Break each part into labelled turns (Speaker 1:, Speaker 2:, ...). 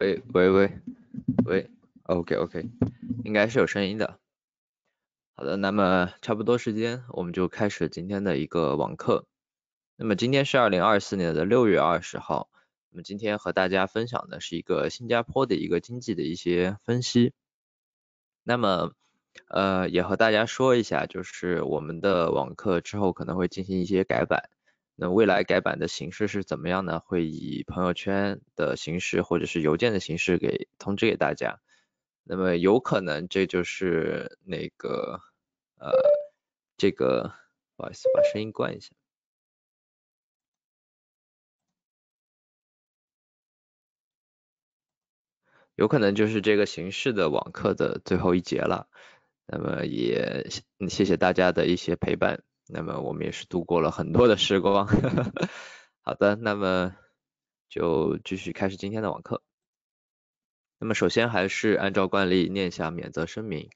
Speaker 1: 喂喂喂喂，OK OK，应该是有声音的。好的，那么差不多时间，我们就开始今天的一个网课。那么今天是二零二四年的六月二十号。那么今天和大家分享的是一个新加坡的一个经济的一些分析。那么呃，也和大家说一下，就是我们的网课之后可能会进行一些改版。那未来改版的形式是怎么样呢？会以朋友圈的形式或者是邮件的形式给通知给大家。那么有可能这就是那个呃，这
Speaker 2: 个不好意思，把声音关一下，有可能就是这个形
Speaker 1: 式的网课的最后一节了。那么也谢谢大家的一些陪伴。那么我们也是度过了很多的时光，好的，那么就继续开始今天的网课。那么首先还是按照惯例念一下免责声明。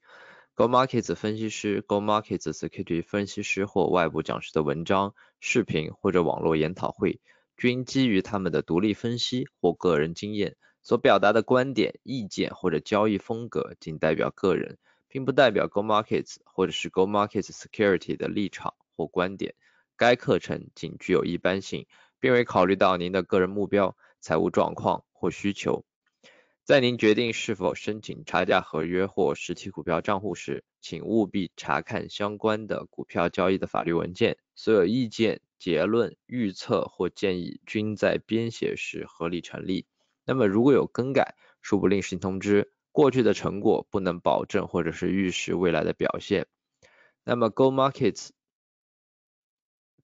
Speaker 1: g o Markets 分析师、g o Markets Security 分析师或外部讲师的文章、视频或者网络研讨会，均基于他们的独立分析或个人经验所表达的观点、意见或者交易风格，仅代表个人，并不代表 g o Markets 或者是 g o Markets Security 的立场。或观点，该课程仅具有一般性，并未考虑到您的个人目标、财务状况或需求。在您决定是否申请差价合约或实体股票账户时，请务必查看相关的股票交易的法律文件。所有意见、结论、预测或建议均在编写时合理成立。那么如果有更改，恕不另行通知。过去的成果不能保证或者是预示未来的表现。那么 Go Markets。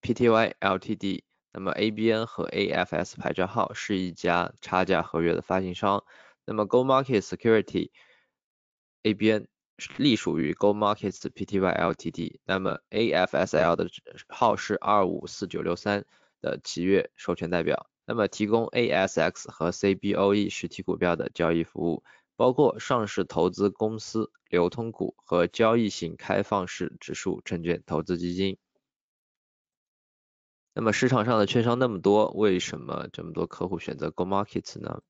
Speaker 1: PTY LTD，那么 ABN 和 AFS 牌照号是一家差价合约的发行商。那么 g o Markets e c u r i t y ABN 隶属于 g o Markets PTY LTD，那么 AFSL 的号是二五四九六三的企业授权代表。那么提供 ASX 和 CBOE 实体股票的交易服务，包括上市投资公司流通股和交易型开放式指数证券投资基金。那么市场上的券商那么多，为什么这么多客户选择 g o Markets 呢？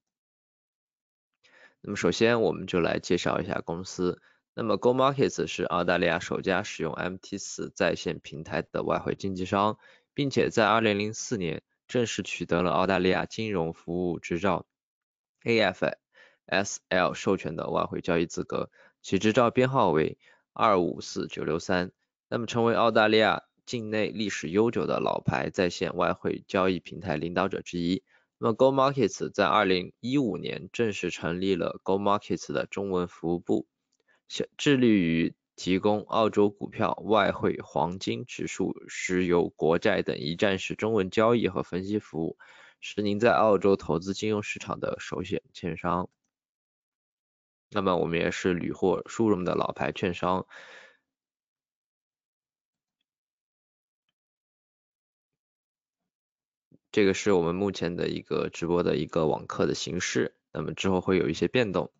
Speaker 1: 那么首先我们就来介绍一下公司。那么 g o Markets 是澳大利亚首家使用 MT4 在线平台的外汇经纪商，并且在2004年正式取得了澳大利亚金融服务执照 AFSL 授权的外汇交易资格，其执照编号为254963，那么成为澳大利亚。境内历史悠久的老牌在线外汇交易平台领导者之一。那么 g o Markets 在2015年正式成立了 g o Markets 的中文服务部，致力于提供澳洲股票、外汇、黄金指数、石油、国债等一站式中文交易和分析服务，是您在澳洲投资金融市场的首选券商。那么我们也是屡获殊荣的老牌券商。这个是我们目前的一个直播的一个网课的形式，那么之后会有一些变动。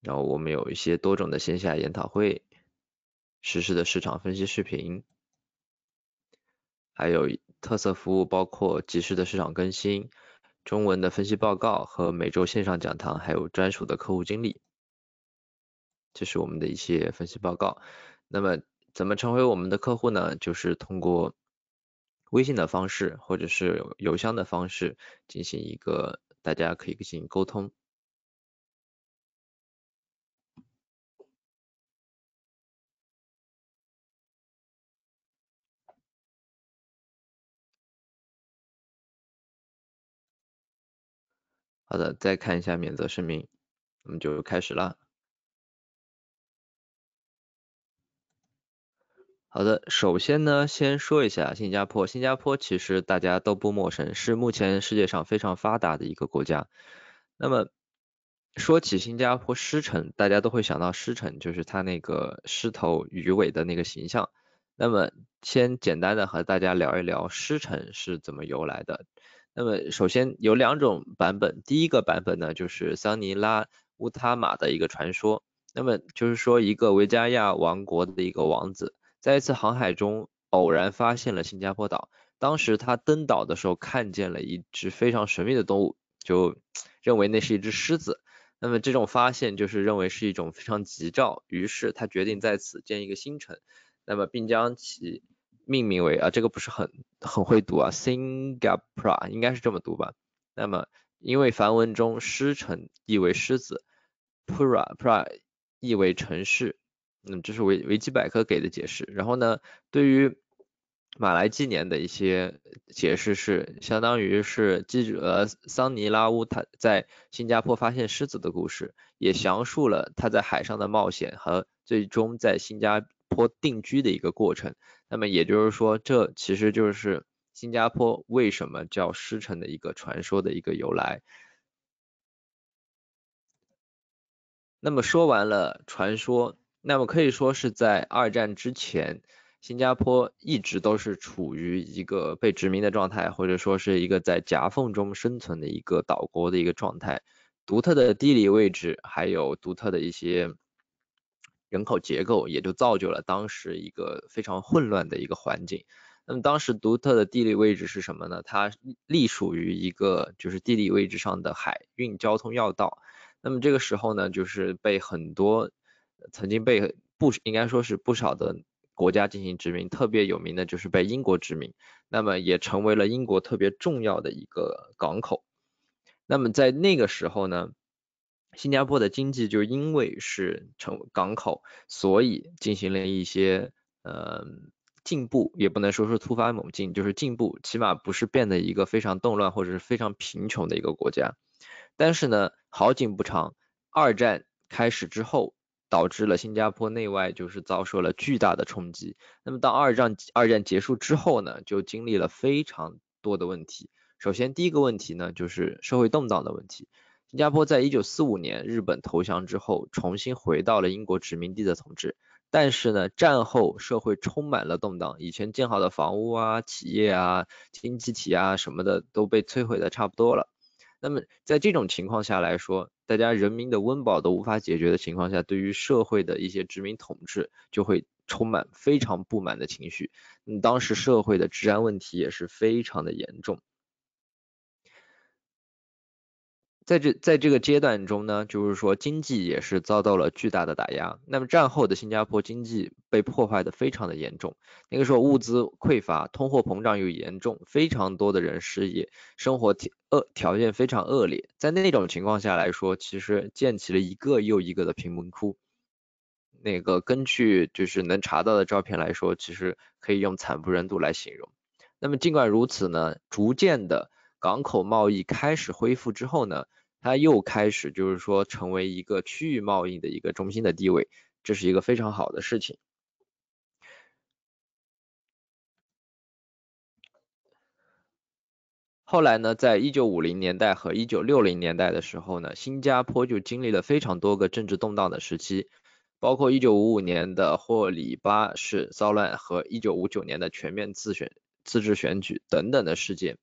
Speaker 1: 然后我们有一些多种的线下研讨会，实时的市场分析视频，还有特色服务包括及时的市场更新、中文的分析报告和每周线上讲堂，还有专属的客户经理。这是我们的一些分析报告。那么。怎么成为我们的客户呢？就是通过微信的方式，或者是邮箱的方式进行一个大家可以进行
Speaker 2: 沟通。好的，再看一下免责声明，我们就开始了。
Speaker 1: 好的，首先呢，先说一下新加坡。新加坡其实大家都不陌生，是目前世界上非常发达的一个国家。那么说起新加坡狮城，大家都会想到狮城，就是它那个狮头鱼尾的那个形象。那么先简单的和大家聊一聊狮城是怎么由来的。那么首先有两种版本，第一个版本呢，就是桑尼拉乌塔玛的一个传说。那么就是说一个维加亚王国的一个王子。在一次航海中偶然发现了新加坡岛，当时他登岛的时候看见了一只非常神秘的动物，就 认为那是一只狮子。那么这种发现就是认为是一种非常吉兆，于是他决定在此建一个新城，那么并将其命名为啊这个不是很很会读啊，Singapore 应该是这么读吧。那么因为梵文中狮城意为狮子，pra u pra 意为城市。嗯，这是维维基百科给的解释。然后呢，对于马来纪年的一些解释是，相当于是记呃桑尼拉乌他在新加坡发现狮子的故事，也详述了他在海上的冒险和最终在新加坡定居的一个过程。那么也就是说，这其实就是新加坡为什么叫狮城的一个传说的一个由来。那么说完了传说。那么可以说是在二战之前，新加坡一直都是处于一个被殖民的状态，或者说是一个在夹缝中生存的一个岛国的一个状态。独特的地理位置，还有独特的一些人口结构，也就造就了当时一个非常混乱的一个环境。那么当时独特的地理位置是什么呢？它隶属于一个就是地理位置上的海运交通要道。那么这个时候呢，就是被很多曾经被不应该说是不少的国家进行殖民，特别有名的就是被英国殖民，那么也成为了英国特别重要的一个港口。那么在那个时候呢，新加坡的经济就因为是成港口，所以进行了一些呃进步，也不能说是突飞猛进，就是进步，起码不是变得一个非常动乱或者是非常贫穷的一个国家。但是呢，好景不长，二战开始之后。导致了新加坡内外就是遭受了巨大的冲击。那么到二战二战结束之后呢，就经历了非常多的问题。首先第一个问题呢，就是社会动荡的问题。新加坡在一九四五年日本投降之后，重新回到了英国殖民地的统治。但是呢，战后社会充满了动荡，以前建好的房屋啊、企业啊、经济体啊什么的都被摧毁的差不多了。那么，在这种情况下来说，大家人民的温饱都无法解决的情况下，对于社会的一些殖民统治就会充满非常不满的情绪。嗯，当时社会的治安问题也是非常的严重。在这在这个阶段中呢，就是说经济也是遭到了巨大的打压。那么战后的新加坡经济被破坏的非常的严重，那个时候物资匮乏，通货膨胀又严重，非常多的人失业，生活条恶条件非常恶劣。在那种情况下来说，其实建起了一个又一个的贫民窟。那个根据就是能查到的照片来说，其实可以用惨不忍睹来形容。那么尽管如此呢，逐渐的港口贸易开始恢复之后呢。它又开始就是说成为一个区域贸易的一个中心的地位，这是一个非常好的事情。后来呢，在1950年代和1960年代的时候呢，新加坡就经历了非常多个政治动荡的时期，包括1955年的霍里巴市骚乱和1959年的全面自选自治选举等等的事件。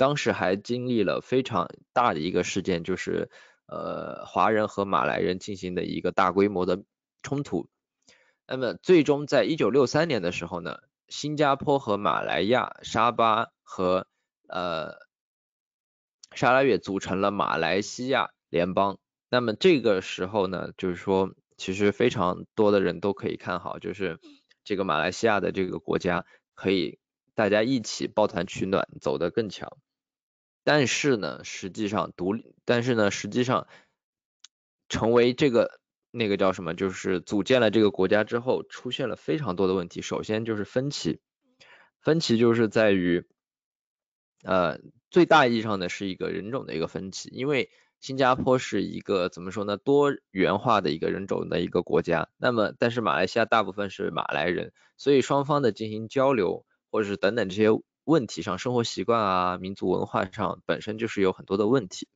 Speaker 1: 当时还经历了非常大的一个事件，就是呃华人和马来人进行的一个大规模的冲突。那么最终在一九六三年的时候呢，新加坡和马来亚、沙巴和呃沙拉越组成了马来西亚联邦。那么这个时候呢，就是说其实非常多的人都可以看好，就是这个马来西亚的这个国家可以大家一起抱团取暖，走得更强。但是呢，实际上独立，但是呢，实际上成为这个那个叫什么，就是组建了这个国家之后，出现了非常多的问题。首先就是分歧，分歧就是在于，呃，最大意义上的是一个人种的一个分歧，因为新加坡是一个怎么说呢，多元化的一个人种的一个国家。那么，但是马来西亚大部分是马来人，所以双方的进行交流或者是等等这些。问题上，生活习惯啊，民族文化上本身就是有很多的问题。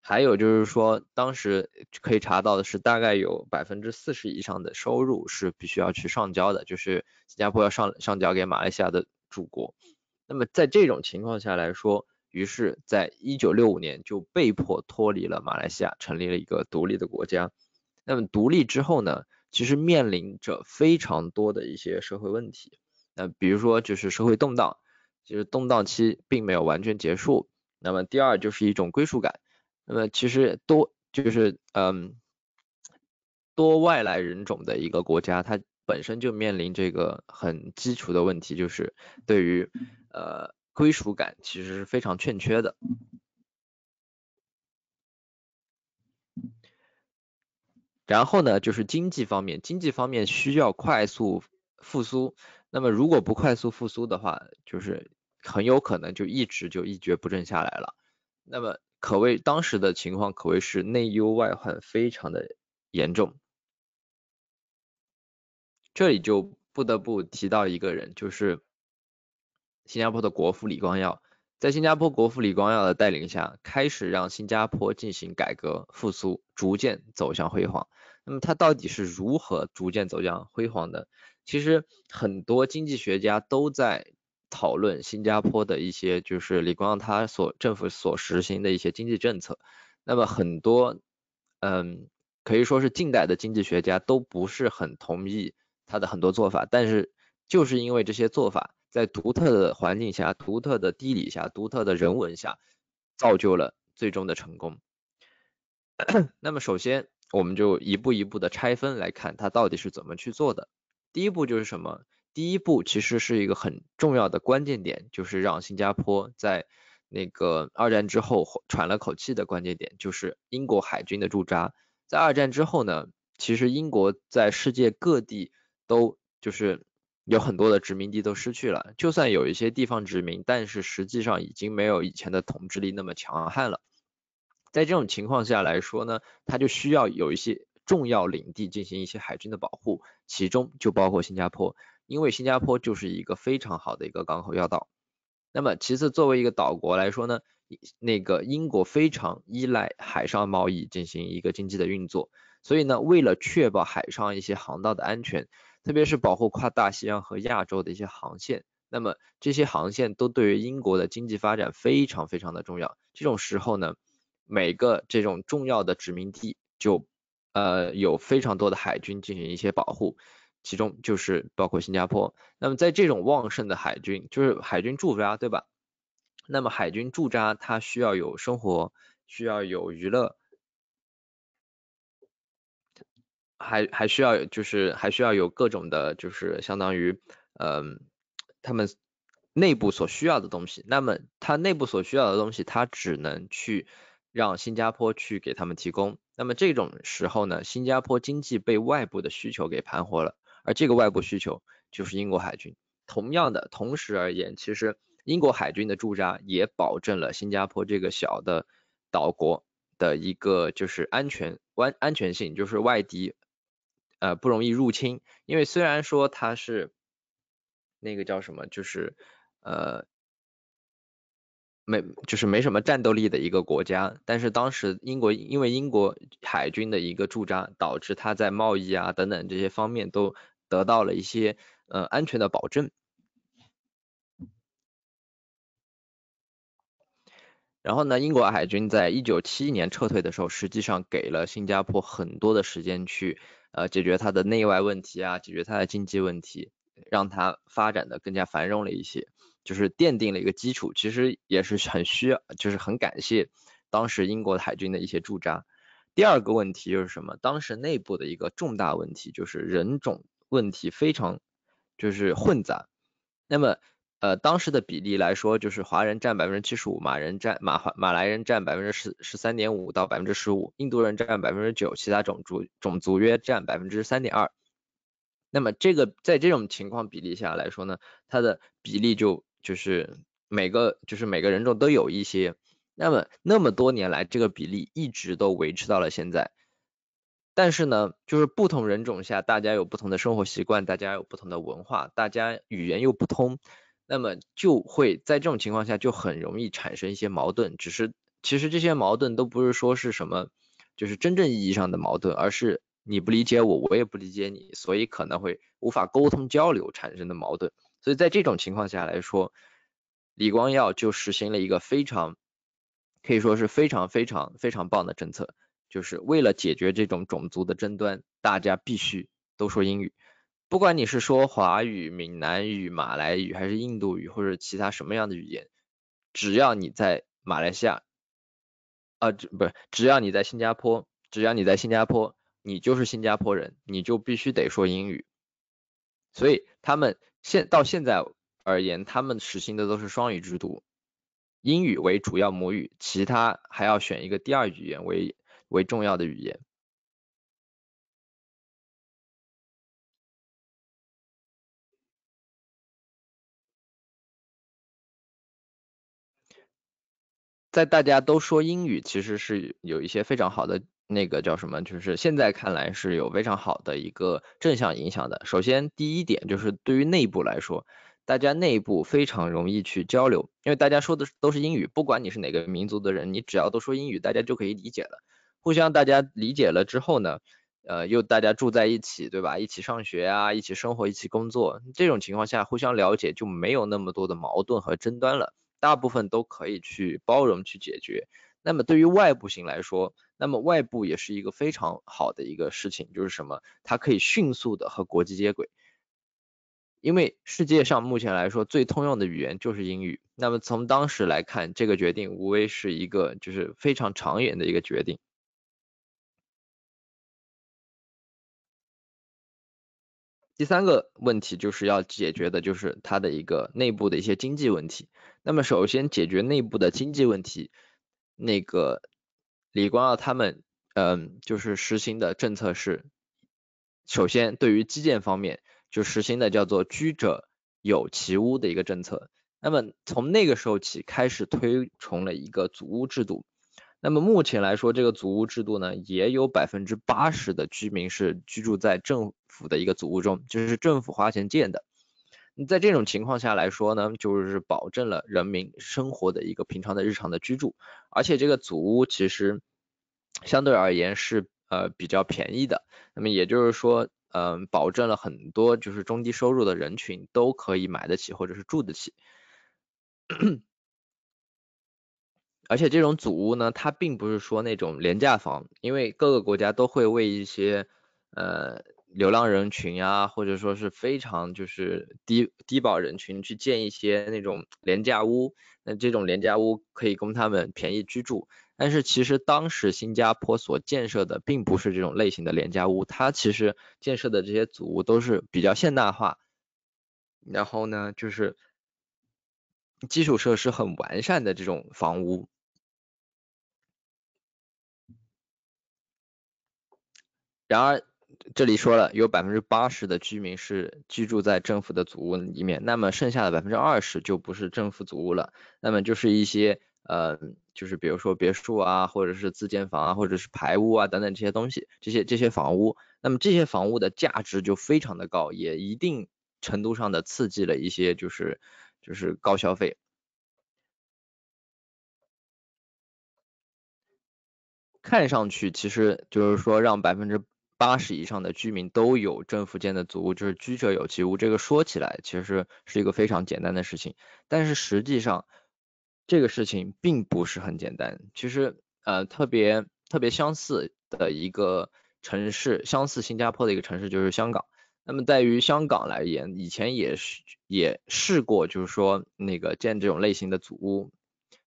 Speaker 1: 还有就是说，当时可以查到的是，大概有百分之四十以上的收入是必须要去上交的，就是新加坡要上上交给马来西亚的主国。那么在这种情况下来说，于是在一九六五年就被迫脱离了马来西亚，成立了一个独立的国家。那么独立之后呢，其实面临着非常多的一些社会问题，那比如说就是社会动荡。就是动荡期并没有完全结束。那么第二就是一种归属感。那么其实多就是嗯多外来人种的一个国家，它本身就面临这个很基础的问题，就是对于呃归属感其实是非常欠缺的。然后呢，就是经济方面，经济方面需要快速复苏。那么如果不快速复苏的话，就是很有可能就一直就一蹶不振下来了。那么可谓当时的情况可谓是内忧外患非常的严重。这里就不得不提到一个人，就是新加坡的国父李光耀。在新加坡国父李光耀的带领下，开始让新加坡进行改革复苏，逐渐走向辉煌。那么他到底是如何逐渐走向辉煌的？其实很多经济学家都在讨论新加坡的一些，就是李光耀他所政府所实行的一些经济政策。那么很多，嗯，可以说是近代的经济学家都不是很同意他的很多做法，但是就是因为这些做法在独特的环境下、独特的地理下、独特的人文下，造就了最终的成功。那么首先，我们就一步一步的拆分来看，他到底是怎么去做的。第一步就是什么？第一步其实是一个很重要的关键点，就是让新加坡在那个二战之后喘了口气的关键点，就是英国海军的驻扎。在二战之后呢，其实英国在世界各地都就是有很多的殖民地都失去了，就算有一些地方殖民，但是实际上已经没有以前的统治力那么强悍了。在这种情况下来说呢，它就需要有一些。重要领地进行一些海军的保护，其中就包括新加坡，因为新加坡就是一个非常好的一个港口要道。那么其次，作为一个岛国来说呢，那个英国非常依赖海上贸易进行一个经济的运作，所以呢，为了确保海上一些航道的安全，特别是保护跨大西洋和亚洲的一些航线，那么这些航线都对于英国的经济发展非常非常的重要。这种时候呢，每个这种重要的殖民地就呃，有非常多的海军进行一些保护，其中就是包括新加坡。那么在这种旺盛的海军，就是海军驻扎，对吧？那么海军驻扎，它需要有生活，需要有娱乐，还还需要就是还需要有各种的，就是相当于呃他们内部所需要的东西。那么它内部所需要的东西，它只能去。让新加坡去给他们提供，那么这种时候呢，新加坡经济被外部的需求给盘活了，而这个外部需求就是英国海军。同样的，同时而言，其实英国海军的驻扎也保证了新加坡这个小的岛国的一个就是安全安安全性，就是外敌呃不容易入侵，因为虽然说它是那个叫什么，就是呃。没，就是没什么战斗力的一个国家，但是当时英国因为英国海军的一个驻扎，导致他在贸易啊等等这些方面都得到了一些呃安全的保证。然后呢，英国海军在一九七一年撤退的时候，实际上给了新加坡很多的时间去呃解决它的内外问题啊，解决它的经济问题，让它发展的更加繁荣了一些。就是奠定了一个基础，其实也是很需要，就是很感谢当时英国海军的一些驻扎。第二个问题就是什么？当时内部的一个重大问题就是人种问题非常就是混杂。那么呃，当时的比例来说，就是华人占百分之七十五，马人占马华马来人占百分之十十三点五到百分之十五，印度人占百分之九，其他种族种族约占百分之三点二。那么这个在这种情况比例下来说呢，它的比例就。就是每个就是每个人种都有一些，那么那么多年来这个比例一直都维持到了现在，但是呢，就是不同人种下大家有不同的生活习惯，大家有不同的文化，大家语言又不通，那么就会在这种情况下就很容易产生一些矛盾。只是其实这些矛盾都不是说是什么，就是真正意义上的矛盾，而是你不理解我，我也不理解你，所以可能会无法沟通交流产生的矛盾。所以在这种情况下来说，李光耀就实行了一个非常可以说是非常非常非常棒的政策，就是为了解决这种种族的争端，大家必须都说英语，不管你是说华语、闽南语、马来语，还是印度语或者其他什么样的语言，只要你在马来西亚，啊，不是，只要你在新加坡，只要你在新加坡，你就是新加坡人，你就必须得说英语，所以他们。现到现在而言，他们实行的都是双语制度，英语为主要母语，其他还要选一个第二语言为
Speaker 2: 为重要的语言。在大家都说英语，其实是有一些
Speaker 1: 非常好的。那个叫什么？就是现在看来是有非常好的一个正向影响的。首先第一点就是对于内部来说，大家内部非常容易去交流，因为大家说的都是英语，不管你是哪个民族的人，你只要都说英语，大家就可以理解了。互相大家理解了之后呢，呃，又大家住在一起，对吧？一起上学啊，一起生活，一起工作，这种情况下互相了解就没有那么多的矛盾和争端了，大部分都可以去包容去解决。那么对于外部性来说，那么外部也是一个非常好的一个事情，就是什么，它可以迅速的和国际接轨，因为世界上目前来说最通用的语言就是英语。
Speaker 2: 那么从当时来看，这个决定无非是一个就是非常长远的一个决定。第三个问题就是要解决的就是它的一个内部的一些经济问题。
Speaker 1: 那么首先解决内部的经济问题，那个。李光耀他们，嗯，就是实行的政策是，首先对于基建方面，就实行的叫做居者有其屋的一个政策。那么从那个时候起，开始推崇了一个祖屋制度。那么目前来说，这个祖屋制度呢，也有百分之八十的居民是居住在政府的一个祖屋中，就是政府花钱建的。在这种情况下来说呢，就是保证了人民生活的一个平常的日常的居住，而且这个祖屋其实相对而言是呃比较便宜的，那么也就是说，嗯，保证了很多就是中低收入的人群都可以买得起或者是住得起，而且这种祖屋呢，它并不是说那种廉价房，因为各个国家都会为一些呃。流浪人群啊，或者说是非常就是低低保人群去建一些那种廉价屋，那这种廉价屋可以供他们便宜居住。但是其实当时新加坡所建设的并不是这种类型的廉价屋，它其实建设的这些祖屋都是比较现代化，然后呢，就是基础设施很完善的这种房屋。然而。这里说了，有百分之八十的居民是居住在政府的祖屋里面，那么剩下的百分之二十就不是政府祖屋了，那么就是一些呃，就是比如说别墅啊，或者是自建房啊，或者是排屋啊等等这些东西，这些这些房屋，那么这些房屋的价值就非常的高，也一定程度上的刺激了一些就是就是高消费，看上去其实就是说让百分之。八十以上的居民都有政府建的祖屋，就是居者有其屋。这个说起来其实是一个非常简单的事情，但是实际上这个事情并不是很简单。其实呃特别特别相似的一个城市，相似新加坡的一个城市就是香港。那么在于香港来言，以前也是也试过，就是说那个建这种类型的祖屋，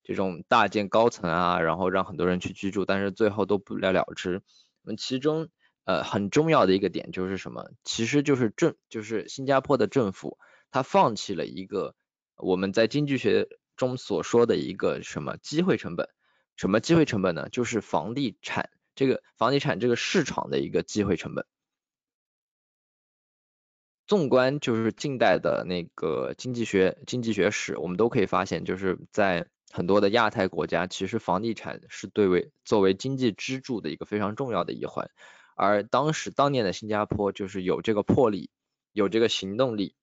Speaker 1: 这种大建高层啊，然后让很多人去居住，但是最后都不了了之。那其中。呃，很重要的一个点就是什么？其实就是政，就是新加坡的政府，它放弃了一个我们在经济学中所说的一个什么机会成本？什么机会成本呢？就是房地产这个房地产这个市场的一个机会成本。纵观就是近代的那个经济学经济学史，我们都可以发现，就是在很多的亚太国家，其实房地产是对为作为经济支柱的一个非常重要的一环。而当时当年的新加坡就是有这个魄力，有这个行动力，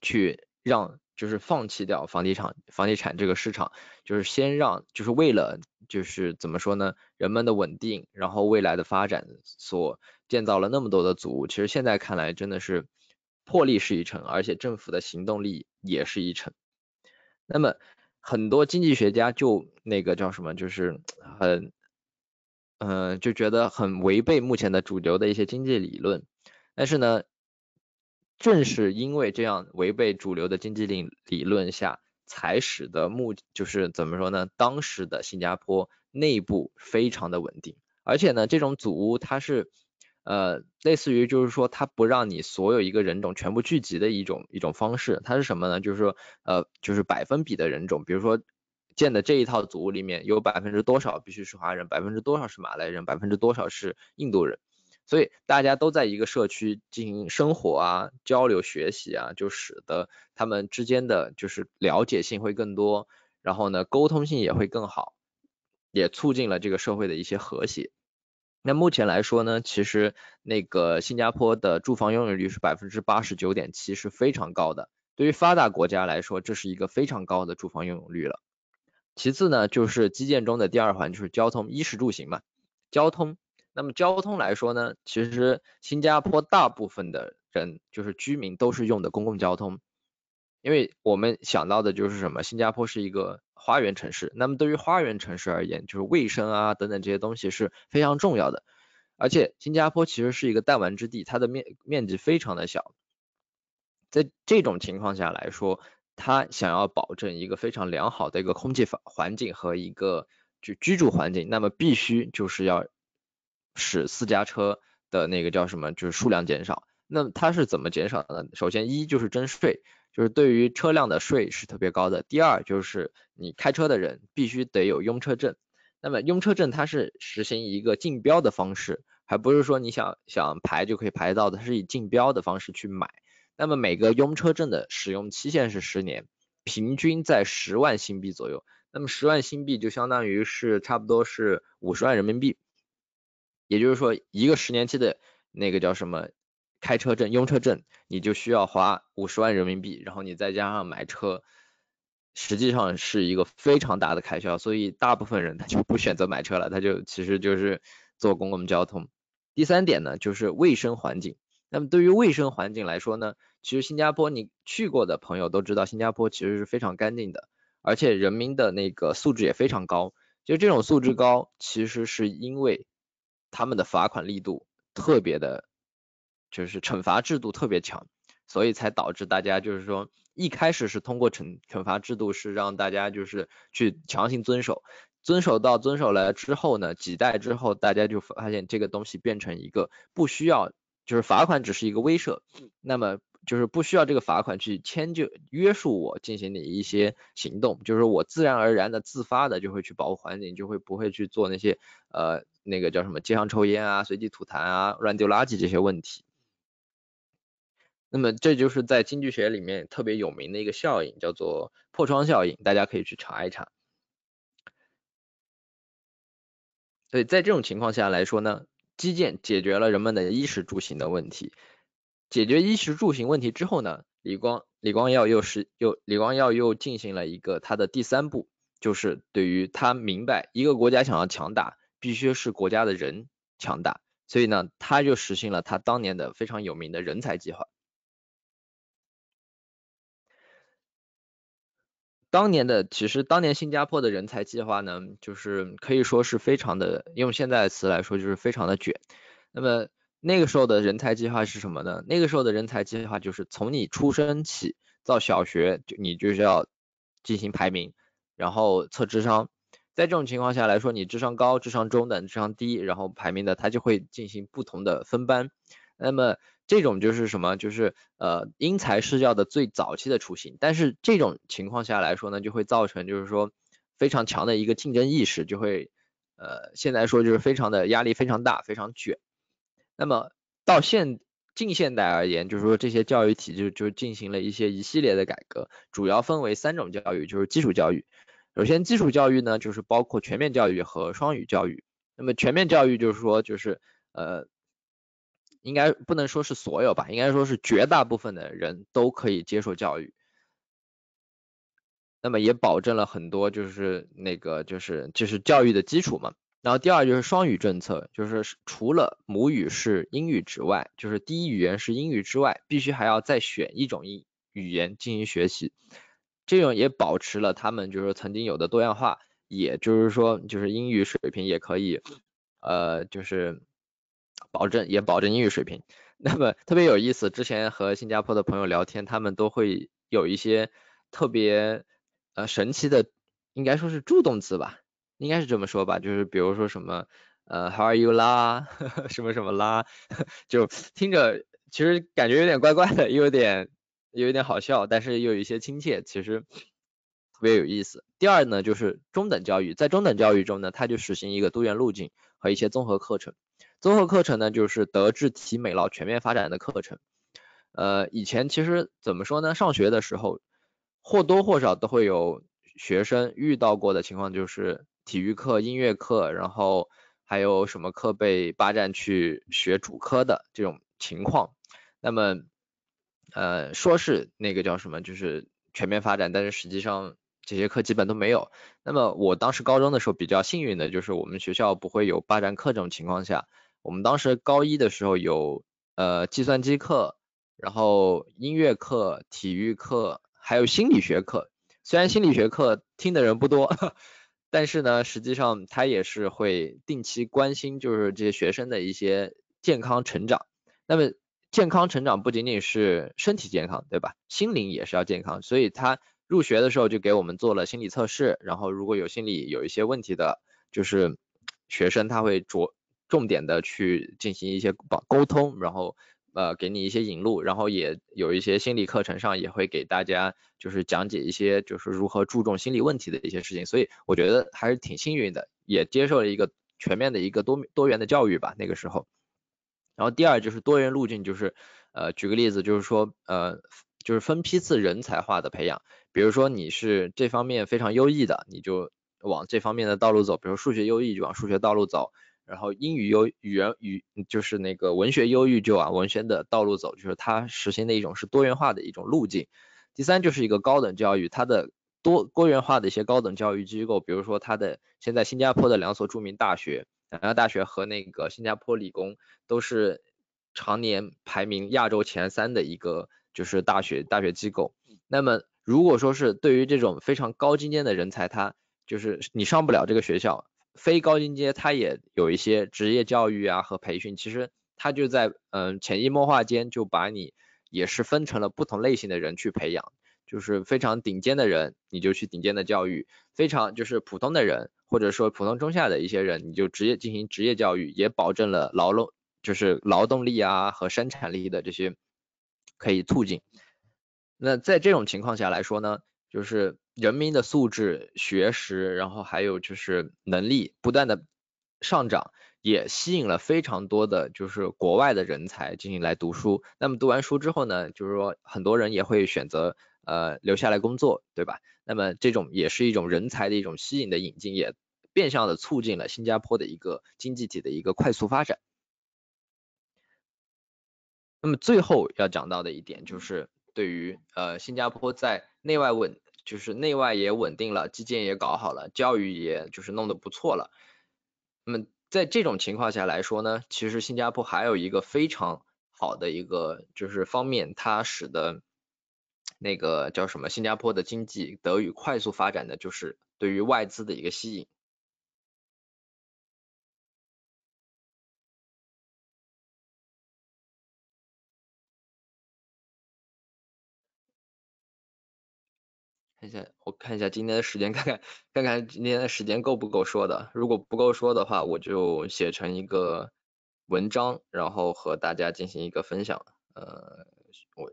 Speaker 1: 去让就是放弃掉房地产，房地产这个市场，就是先让，就是为了就是怎么说呢，人们的稳定，然后未来的发展，所建造了那么多的组屋，其实现在看来真的是魄力是一成，而且政府的行动力也是一成。那么很多经济学家就那个叫什么，就是很。嗯，就觉得很违背目前的主流的一些经济理论，但是呢，正是因为这样违背主流的经济理理论下，才使得目就是怎么说呢？当时的新加坡内部非常的稳定，而且呢，这种祖屋它是呃类似于就是说它不让你所有一个人种全部聚集的一种一种方式，它是什么呢？就是说呃就是百分比的人种，比如说。建的这一套组里面有百分之多少必须是华人，百分之多少是马来人，百分之多少是印度人，所以大家都在一个社区进行生活啊、交流、学习啊，就使得他们之间的就是了解性会更多，然后呢，沟通性也会更好，也促进了这个社会的一些和谐。那目前来说呢，其实那个新加坡的住房拥有率是百分之八十九点七，是非常高的。对于发达国家来说，这是一个非常高的住房拥有率了。其次呢，就是基建中的第二环，就是交通，衣食住行嘛。交通，那么交通来说呢，其实新加坡大部分的人，就是居民都是用的公共交通，因为我们想到的就是什么，新加坡是一个花园城市，那么对于花园城市而言，就是卫生啊等等这些东西是非常重要的，而且新加坡其实是一个弹丸之地，它的面面积非常的小，在这种情况下来说。他想要保证一个非常良好的一个空气环环境和一个就居住环境，那么必须就是要使私家车的那个叫什么就是数量减少。那它是怎么减少的？呢？首先一就是征税，就是对于车辆的税是特别高的。第二就是你开车的人必须得有拥车证。那么拥车证它是实行一个竞标的方式，还不是说你想想排就可以排到的，它是以竞标的方式去买。那么每个拥车证的使用期限是十年，平均在十万新币左右。那么十万新币就相当于是差不多是五十万人民币，也就是说一个十年期的那个叫什么开车证、拥车证，你就需要花五十万人民币。然后你再加上买车，实际上是一个非常大的开销。所以大部分人他就不选择买车了，他就其实就是坐公共交通。第三点呢，就是卫生环境。那么对于卫生环境来说呢，其实新加坡你去过的朋友都知道，新加坡其实是非常干净的，而且人民的那个素质也非常高。就这种素质高，其实是因为他们的罚款力度特别的，就是惩罚制度特别强，所以才导致大家就是说，一开始是通过惩惩罚制度是让大家就是去强行遵守，遵守到遵守了之后呢，几代之后大家就发现这个东西变成一个不需要。就是罚款只是一个威慑，那么就是不需要这个罚款去迁就约束我进行的一些行动，就是我自然而然的自发的就会去保护环境，就会不会去做那些呃那个叫什么街上抽烟啊、随地吐痰啊、乱丢垃圾这些问题。那么这就是在经济学里面特别有名的一个效应，叫做破窗效应，大家可以去查一查。所以在这种情况下来说呢。基建解决了人们的衣食住行的问题，解决衣食住行问题之后呢，李光李光耀又是又李光耀又进行了一个他的第三步，就是对于他明白一个国家想要强大，必须是国家的人强大，所以呢，他就实行了他当年的非常有名的人才计划。当年的其实当年新加坡的人才计划呢，就是可以说是非常的，用现在词来说就是非常的卷。那么那个时候的人才计划是什么呢？那个时候的人才计划就是从你出生起到小学，就你就是要进行排名，然后测智商。在这种情况下来说，你智商高、智商中等、智商低，然后排名的他就会进行不同的分班。那么这种就是什么？就是呃因材施教的最早期的雏形。但是这种情况下来说呢，就会造成就是说非常强的一个竞争意识，就会呃现在说就是非常的压力非常大，非常卷。那么到现近现代而言，就是说这些教育体制就进行了一些一系列的改革，主要分为三种教育，就是基础教育。首先，基础教育呢，就是包括全面教育和双语教育。那么全面教育就是说就是呃。应该不能说是所有吧，应该说是绝大部分的人都可以接受教育，那么也保证了很多就是那个就是就是教育的基础嘛。然后第二就是双语政策，就是除了母语是英语之外，就是第一语言是英语之外，必须还要再选一种英语言进行学习，这种也保持了他们就是曾经有的多样化，也就是说就是英语水平也可以，呃就是。保证也保证英语水平，那么特别有意思。之前和新加坡的朋友聊天，他们都会有一些特别呃神奇的，应该说是助动词吧，应该是这么说吧。就是比如说什么呃 How are you 啦，什么什么啦，就听着其实感觉有点怪怪的，又有点又有点好笑，但是又有一些亲切，其实特别有意思。第二呢，就是中等教育，在中等教育中呢，它就实行一个多元路径和一些综合课程。综合课程呢，就是德智体美劳全面发展的课程。呃，以前其实怎么说呢？上学的时候，或多或少都会有学生遇到过的情况，就是体育课、音乐课，然后还有什么课被霸占去学主科的这种情况。那么，呃，说是那个叫什么，就是全面发展，但是实际上这些课基本都没有。那么我当时高中的时候比较幸运的就是，我们学校不会有霸占课这种情况下。我们当时高一的时候有呃计算机课，然后音乐课、体育课，还有心理学课。虽然心理学课听的人不多，但是呢，实际上他也是会定期关心，就是这些学生的一些健康成长。那么健康成长不仅仅是身体健康，对吧？心灵也是要健康。所以他入学的时候就给我们做了心理测试，然后如果有心理有一些问题的，就是学生他会着。重点的去进行一些沟通，然后呃给你一些引路，然后也有一些心理课程上也会给大家就是讲解一些就是如何注重心理问题的一些事情，所以我觉得还是挺幸运的，也接受了一个全面的一个多多元的教育吧那个时候。然后第二就是多元路径，就是呃举个例子就是说呃就是分批次人才化的培养，比如说你是这方面非常优异的，你就往这方面的道路走，比如数学优异就往数学道路走。然后英语优语言语就是那个文学优育就往文学的道路走，就是它实行的一种是多元化的一种路径。第三就是一个高等教育，它的多多元化的一些高等教育机构，比如说它的现在新加坡的两所著名大学，南洋大学和那个新加坡理工，都是常年排名亚洲前三的一个就是大学大学机构。那么如果说是对于这种非常高精尖的人才，他就是你上不了这个学校。非高精阶，他也有一些职业教育啊和培训，其实他就在嗯潜移默化间就把你也是分成了不同类型的人去培养，就是非常顶尖的人你就去顶尖的教育，非常就是普通的人或者说普通中下的一些人你就职业进行职业教育，也保证了劳动就是劳动力啊和生产力的这些可以促进。那在这种情况下来说呢？就是人民的素质、学识，然后还有就是能力不断的上涨，也吸引了非常多的，就是国外的人才进行来读书。那么读完书之后呢，就是说很多人也会选择呃留下来工作，对吧？那么这种也是一种人才的一种吸引的引进，也变相的促进了新加坡的一个经济体的一个快速发展。那么最后要讲到的一点就是对于呃新加坡在内外稳。就是内外也稳定了，基建也搞好了，教育也就是弄得不错了。那么在这种情况下来说呢，其实新加坡还有一个非常好的一个就是方面，它使得那个叫什么，新加坡的经济得以快速发展的，
Speaker 2: 就是对于外资的一个吸引。看一下，我看一下今天的时
Speaker 1: 间，看看看看今天的时间够不够说的。如果不够说的话，我就写成一个文章，然后和大家进行一个分享。呃，我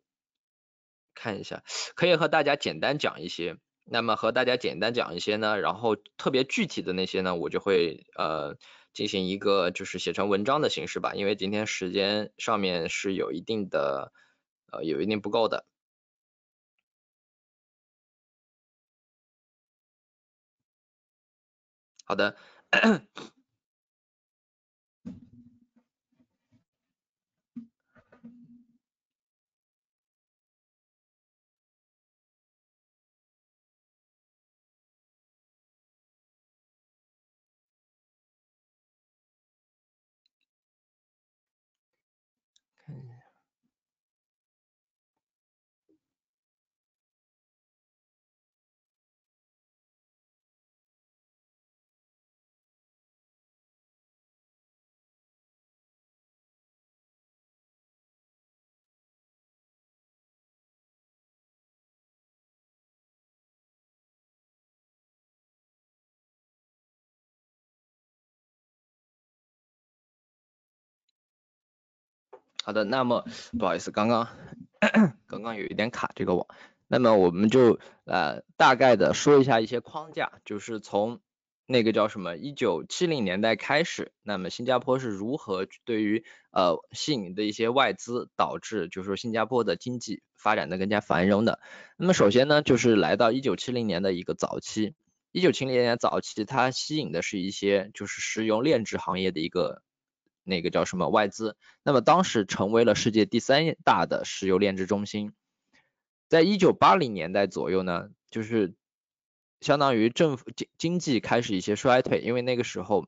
Speaker 1: 看一下，可以和大家简单讲一些。那么和大家简单讲一些呢，然后特别具体的那些呢，我就会呃进行一个就是写成文章的形式吧，因为今天时间上面是有一定的呃
Speaker 2: 有一定不够的。好的。好的，那么不好意思，刚刚
Speaker 1: 刚刚有一点卡这个网，那么我们就呃大概的说一下一些框架，就是从那个叫什么一九七零年代开始，那么新加坡是如何对于呃吸引的一些外资，导致就是说新加坡的经济发展的更加繁荣的。那么首先呢，就是来到一九七零年的一个早期，一九七零年早期它吸引的是一些就是石油炼制行业的一个。那个叫什么外资？那么当时成为了世界第三大的石油炼制中心。在一九八零年代左右呢，就是相当于政府经经济开始一些衰退，因为那个时候，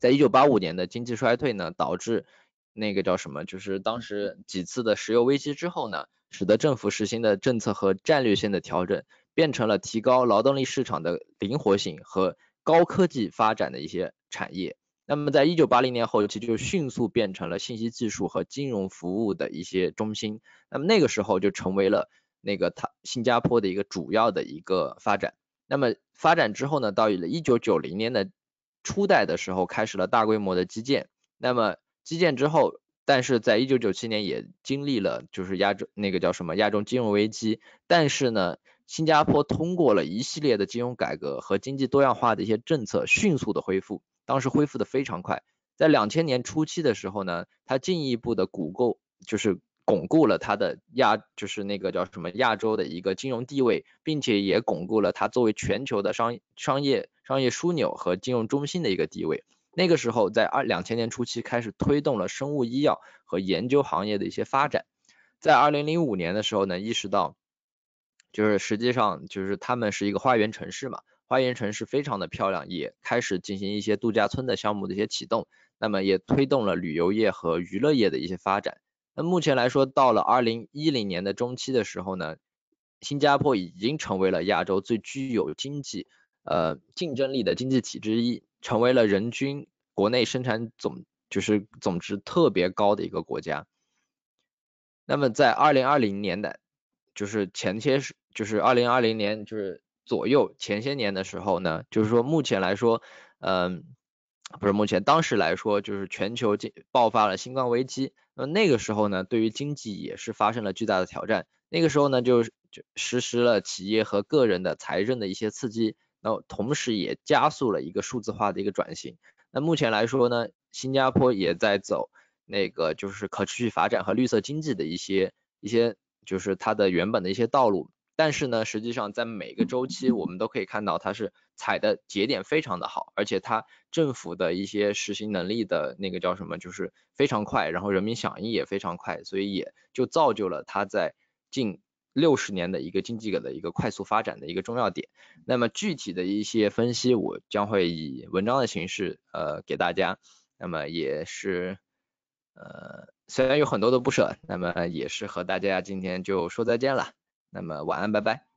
Speaker 1: 在一九八五年的经济衰退呢，导致那个叫什么，就是当时几次的石油危机之后呢，使得政府实行的政策和战略性的调整，变成了提高劳动力市场的灵活性和高科技发展的一些产业。那么，在一九八零年后，尤其就迅速变成了信息技术和金融服务的一些中心。那么那个时候就成为了那个它新加坡的一个主要的一个发展。那么发展之后呢，到了一九九零年的初代的时候，开始了大规模的基建。那么基建之后，但是在一九九七年也经历了就是亚洲那个叫什么亚洲金融危机。但是呢，新加坡通过了一系列的金融改革和经济多样化的一些政策，迅速的恢复。当时恢复的非常快，在两千年初期的时候呢，它进一步的巩固，就是巩固了它的亚，就是那个叫什么亚洲的一个金融地位，并且也巩固了它作为全球的商商业商业枢纽和金融中心的一个地位。那个时候在二两千年初期开始推动了生物医药和研究行业的一些发展。在二零零五年的时候呢，意识到，就是实际上就是他们是一个花园城市嘛。花园城市非常的漂亮，也开始进行一些度假村的项目的一些启动，那么也推动了旅游业和娱乐业的一些发展。那目前来说，到了二零一零年的中期的时候呢，新加坡已经成为了亚洲最具有经济呃竞争力的经济体之一，成为了人均国内生产总就是总值特别高的一个国家。那么在二零二零年的就是前些时就是二零二零年就是。左右，前些年的时候呢，就是说目前来说，嗯，不是目前，当时来说就是全球经爆发了新冠危机，那那个时候呢，对于经济也是发生了巨大的挑战，那个时候呢就就实施了企业和个人的财政的一些刺激，然后同时也加速了一个数字化的一个转型，那目前来说呢，新加坡也在走那个就是可持续发展和绿色经济的一些一些就是它的原本的一些道路。但是呢，实际上在每个周期，我们都可以看到它是踩的节点非常的好，而且它政府的一些实行能力的那个叫什么，就是非常快，然后人民响应也非常快，所以也就造就了它在近六十年的一个经济的一个快速发展的一个重要点。那么具体的一些分析，我将会以文章的形式呃给大家。那么也是呃虽然有很多的不舍，那么也是和大家今
Speaker 2: 天就说再见了。那么，晚安，拜拜。